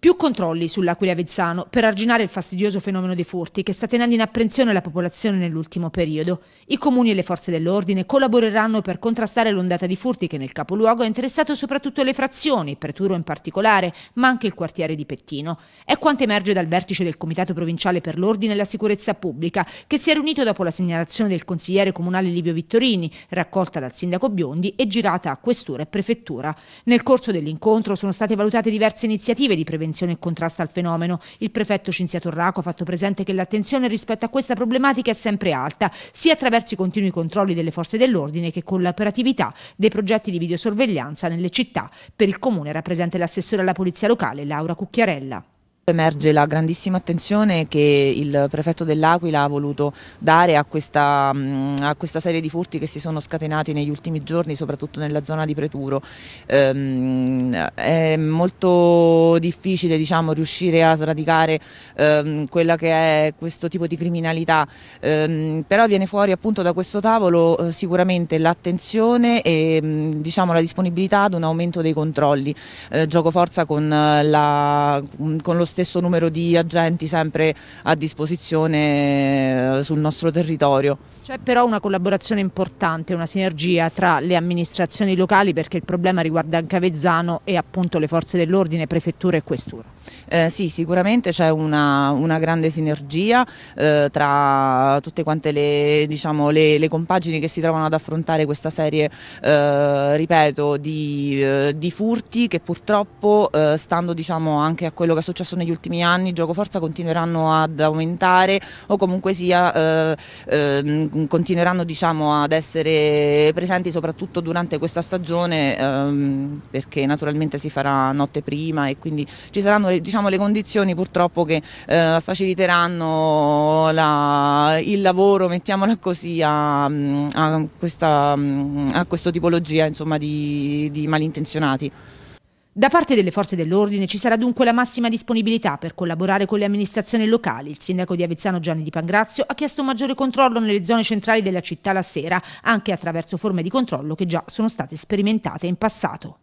Più controlli sull'Aquila Vezzano per arginare il fastidioso fenomeno dei furti che sta tenendo in apprensione la popolazione nell'ultimo periodo. I comuni e le forze dell'ordine collaboreranno per contrastare l'ondata di furti che nel capoluogo ha interessato soprattutto le frazioni, Preturo in particolare, ma anche il quartiere di Pettino. È quanto emerge dal vertice del Comitato Provinciale per l'Ordine e la Sicurezza Pubblica, che si è riunito dopo la segnalazione del consigliere comunale Livio Vittorini, raccolta dal sindaco Biondi e girata a questura e prefettura. Nel corso dell'incontro sono state valutate diverse iniziative di prevenzione prevenzione e contrasto al fenomeno, il prefetto Cinzia Torraco ha fatto presente che l'attenzione rispetto a questa problematica è sempre alta, sia attraverso i continui controlli delle forze dell'ordine che con l'operatività dei progetti di videosorveglianza nelle città. Per il comune era presente l'assessore alla polizia locale Laura Cucchiarella. Emerge la grandissima attenzione che il prefetto dell'Aquila ha voluto dare a questa, mm, a questa, serie di furti che si sono scatenati negli ultimi giorni, soprattutto nella zona di Preturo. Ehm, è molto difficile diciamo, riuscire a sradicare ehm, quella che è questo tipo di criminalità, ehm, però viene fuori appunto da questo tavolo eh, sicuramente l'attenzione e mm, diciamo, la disponibilità ad un aumento dei controlli. Eh, gioco forza con, eh, la, mm, con lo stesso stesso numero di agenti sempre a disposizione eh, sul nostro territorio. C'è però una collaborazione importante, una sinergia tra le amministrazioni locali perché il problema riguarda anche Avezzano e appunto le forze dell'ordine, prefettura e questura. Eh, sì, sicuramente c'è una, una, grande sinergia eh, tra tutte quante le, diciamo, le, le, compagini che si trovano ad affrontare questa serie, eh, ripeto, di, eh, di, furti che purtroppo, eh, stando diciamo, anche a quello che è successo negli negli ultimi anni, gioco forza, continueranno ad aumentare o comunque sia eh, eh, continueranno diciamo, ad essere presenti soprattutto durante questa stagione ehm, perché naturalmente si farà notte prima e quindi ci saranno diciamo, le condizioni purtroppo che eh, faciliteranno la, il lavoro, mettiamola così, a, a, questa, a questa tipologia insomma, di, di malintenzionati. Da parte delle forze dell'ordine ci sarà dunque la massima disponibilità per collaborare con le amministrazioni locali. Il sindaco di Avezzano Gianni Di Pangrazio ha chiesto maggiore controllo nelle zone centrali della città la sera, anche attraverso forme di controllo che già sono state sperimentate in passato.